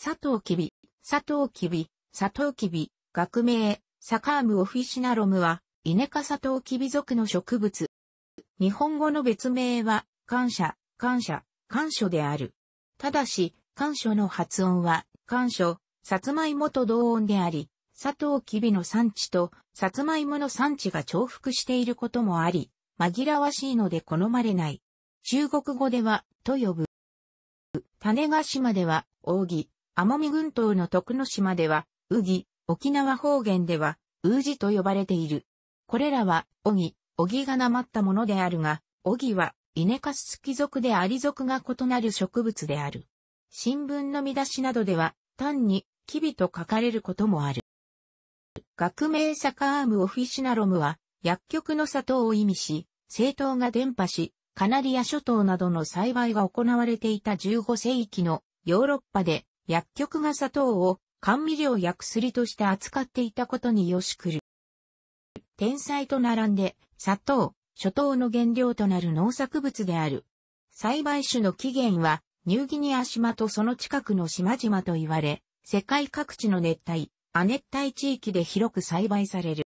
佐藤キビ、佐藤キビ、佐藤キビ、学名、サカームオフィシナロムは、イネ科サトウキビ属の植物。日本語の別名は、感謝、感謝、感謝である。ただし、感謝の発音は、感謝、サツマイモと同音であり、サトウキビの産地と、サツマイモの産地が重複していることもあり、紛らわしいので好まれない。中国語では、と呼ぶ。種ヶ島では、扇、奄美群島の徳之島では、ウギ、沖縄方言では、うジと呼ばれている。これらは、オギ、オギがなまったものであるが、オギは、イネカススキ属でアリ属が異なる植物である。新聞の見出しなどでは、単に、キビと書かれることもある。学名サカアームオフィシナロムは、薬局の砂糖を意味し、政党が伝播し、カナリア諸島などの栽培が行われていた15世紀のヨーロッパで薬局が砂糖を甘味料や薬として扱っていたことによしくる。天才と並んで、砂糖、諸糖の原料となる農作物である。栽培種の起源は、ニューギニア島とその近くの島々と言われ、世界各地の熱帯、亜熱帯地域で広く栽培される。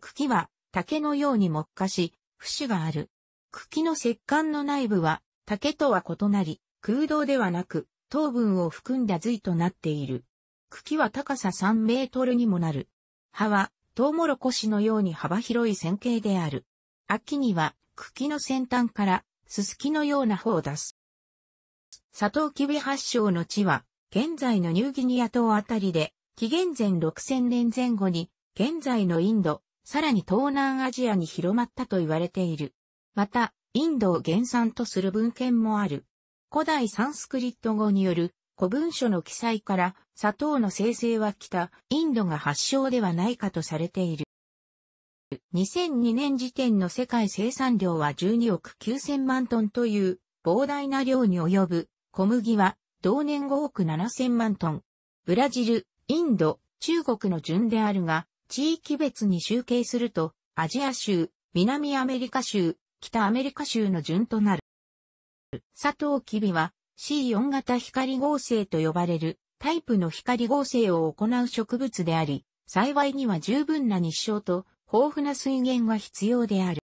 茎は竹のように木化し、節がある。茎の石管の内部は竹とは異なり、空洞ではなく、糖分を含んだ髄となっている。茎は高さ3メートルにもなる。葉は、トウモロコシのように幅広い線形である。秋には、茎の先端から、すすきのような穂を出す。サトウキビ発祥の地は、現在のニューギニア島あたりで、紀元前6000年前後に、現在のインド、さらに東南アジアに広まったと言われている。また、インドを原産とする文献もある。古代サンスクリット語による古文書の記載から砂糖の生成は北インドが発祥ではないかとされている。2002年時点の世界生産量は12億9000万トンという膨大な量に及ぶ小麦は同年5億7000万トン。ブラジル、インド、中国の順であるが地域別に集計するとアジア州、南アメリカ州、北アメリカ州の順となる。佐藤キビは C4 型光合成と呼ばれるタイプの光合成を行う植物であり、幸いには十分な日照と豊富な水源が必要である。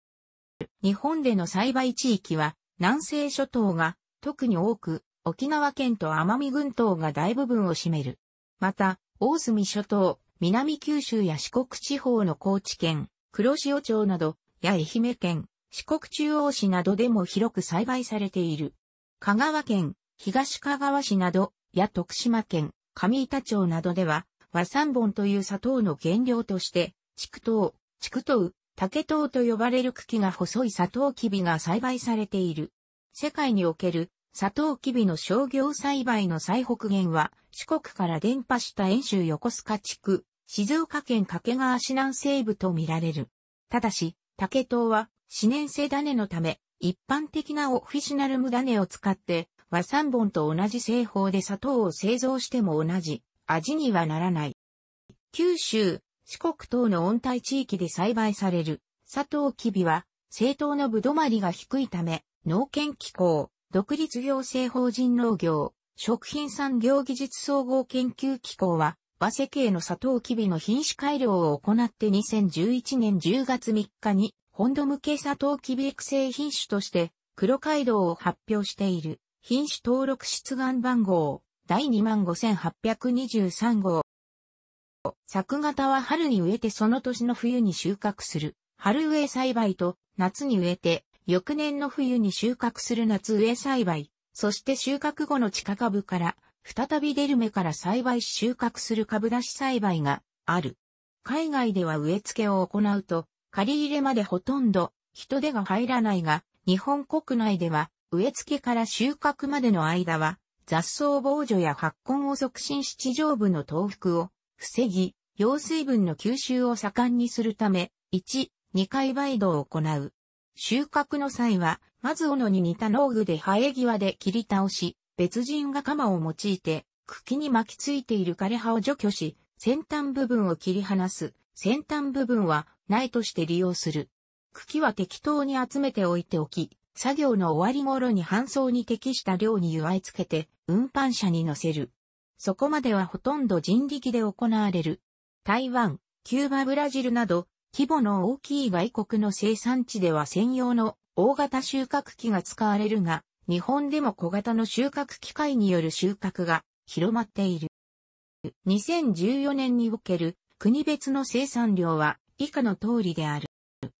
日本での栽培地域は南西諸島が特に多く、沖縄県と奄美群島が大部分を占める。また、大隅諸島、南九州や四国地方の高知県、黒潮町など、や愛媛県、四国中央市などでも広く栽培されている。香川県、東香川市など、や徳島県、上板町などでは、和三本という砂糖の原料として、竹糖、竹糖、竹糖と呼ばれる茎が細い砂糖キビが栽培されている。世界における砂糖キビの商業栽培の最北限は、四国から伝播した遠州横須賀地区、静岡県掛川市南西部と見られる。ただし、竹糖は四年生種のため、一般的なオフィシナルム種を使って、和三本と同じ製法で砂糖を製造しても同じ味にはならない。九州、四国等の温帯地域で栽培される砂糖キビは、正当のぶどまりが低いため、農研機構、独立行政法人農業、食品産業技術総合研究機構は、和世系の砂糖キビの品種改良を行って2011年10月3日に温度向けサトウキビ育成品種として、黒街道を発表している、品種登録出願番号、第25823号。作型は春に植えてその年の冬に収穫する、春植え栽培と、夏に植えて、翌年の冬に収穫する夏植え栽培、そして収穫後の地下株から、再びデルメから栽培し収穫する株出し栽培がある。海外では植え付けを行うと、借り入れまでほとんど人手が入らないが、日本国内では植え付けから収穫までの間は雑草防除や発根を促進し地上部の倒伏を防ぎ、用水分の吸収を盛んにするため、1、2回イ土を行う。収穫の際は、まず斧に似た農具で生え際で切り倒し、別人が鎌を用いて、茎に巻きついている枯葉を除去し、先端部分を切り離す。先端部分は苗として利用する。茎は適当に集めておいておき、作業の終わり頃に搬送に適した量に湯合いつけて、運搬車に乗せる。そこまではほとんど人力で行われる。台湾、キューバブラジルなど、規模の大きい外国の生産地では専用の大型収穫機が使われるが、日本でも小型の収穫機械による収穫が広まっている。2014年における国別の生産量は以下の通りである。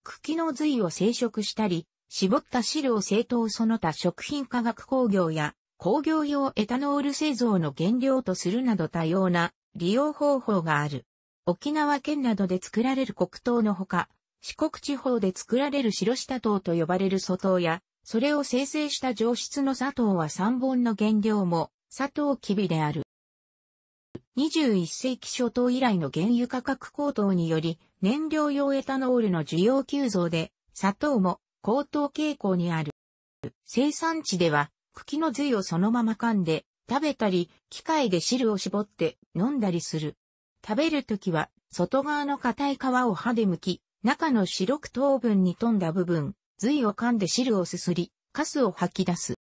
茎の髄を生殖したり、絞った汁を製糖その他食品化学工業や工業用エタノール製造の原料とするなど多様な利用方法がある。沖縄県などで作られる黒糖のほか、四国地方で作られる白下糖と呼ばれる粗糖や、それを生成した上質の砂糖は三本の原料も砂糖きびである。21世紀初頭以来の原油価格高騰により、燃料用エタノールの需要急増で、砂糖も高騰傾向にある。生産地では、茎の髄をそのまま噛んで、食べたり、機械で汁を絞って飲んだりする。食べるときは、外側の硬い皮を歯で剥き、中の白く糖分に富んだ部分、髄を噛んで汁をすすり、カスを吐き出す。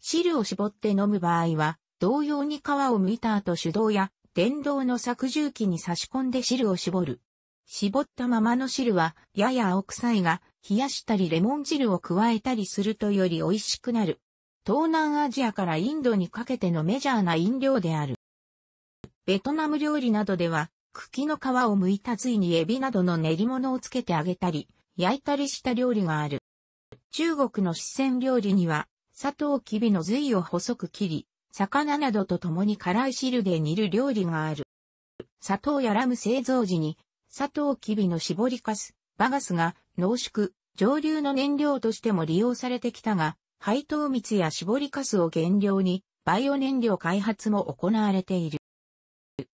汁を絞って飲む場合は、同様に皮を剥いた後手動や電動の削除機に差し込んで汁を絞る。絞ったままの汁は、やや青臭いが、冷やしたりレモン汁を加えたりするとより美味しくなる。東南アジアからインドにかけてのメジャーな飲料である。ベトナム料理などでは、茎の皮を剥いた髄にエビなどの練り物をつけて揚げたり、焼いたりした料理がある。中国の四川料理には、砂糖きびの髄を細く切り、魚などと共に辛い汁で煮る料理がある。砂糖やラム製造時にサトウキビの絞りかす、バガスが濃縮、上流の燃料としても利用されてきたが、配当蜜や絞りかすを原料に、バイオ燃料開発も行われている。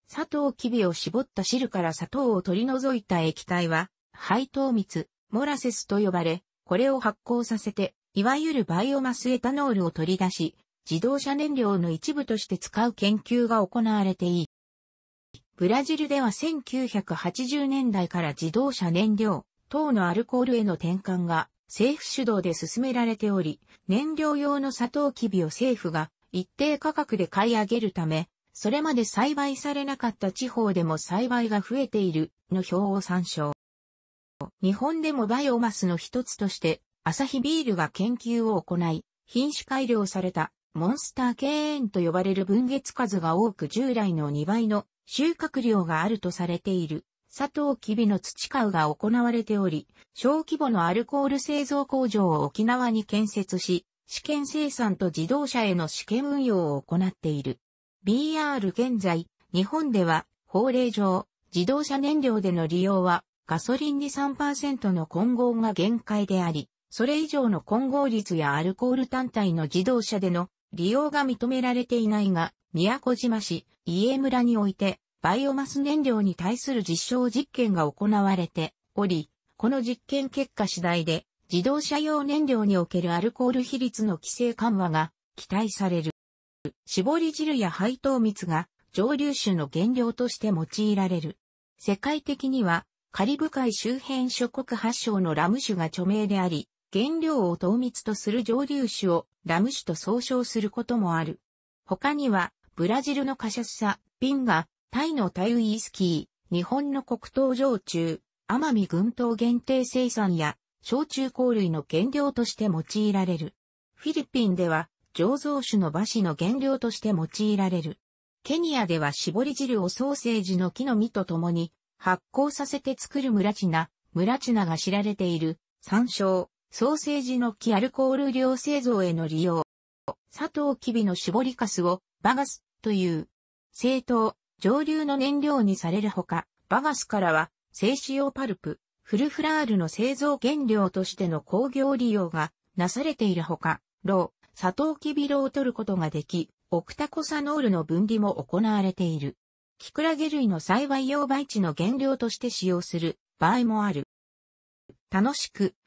サトウキビを絞った汁から砂糖を取り除いた液体は、配当蜜、モラセスと呼ばれ、これを発酵させて、いわゆるバイオマスエタノールを取り出し、自動車燃料の一部として使う研究が行われていブラジルでは1980年代から自動車燃料等のアルコールへの転換が政府主導で進められており、燃料用のサトウキビを政府が一定価格で買い上げるため、それまで栽培されなかった地方でも栽培が増えているの表を参照。日本でもバイオマスの一つとして、アサヒビールが研究を行い、品種改良されたモンスター経営と呼ばれる分月数が多く従来の2倍の収穫量があるとされている、佐藤キビの土買うが行われており、小規模のアルコール製造工場を沖縄に建設し、試験生産と自動車への試験運用を行っている。BR 現在、日本では法令上、自動車燃料での利用はガソリンに3%の混合が限界であり、それ以上の混合率やアルコール単体の自動車での利用が認められていないが、宮古島市、家村において、バイオマス燃料に対する実証実験が行われており、この実験結果次第で、自動車用燃料におけるアルコール比率の規制緩和が期待される。絞り汁や配当蜜が蒸留酒の原料として用いられる。世界的にはカリブ海周辺諸国発祥のラム酒が著名であり、原料を糖蜜とする蒸留酒をラム酒と総称することもある。他には、ブラジルのカシャッサ、ピンガ、タイのタイウイスキー、日本の黒糖焼酎、奄美群島限定生産や、焼酎香類の原料として用いられる。フィリピンでは、醸造酒の馬紙の原料として用いられる。ケニアでは絞り汁をソーセージの木の実と共に発酵させて作るムラチナ、ムラチナが知られている山椒、ソーセージの木アルコール量製造への利用。砂糖キビの絞りかすをバガスという製糖、上流の燃料にされるほか、バガスからは製紙用パルプ、フルフラールの製造原料としての工業利用がなされているほか、ロー、砂糖キビロを取ることができ、オクタコサノールの分離も行われている。キクラゲ類の栽培用培地の原料として使用する場合もある。楽しく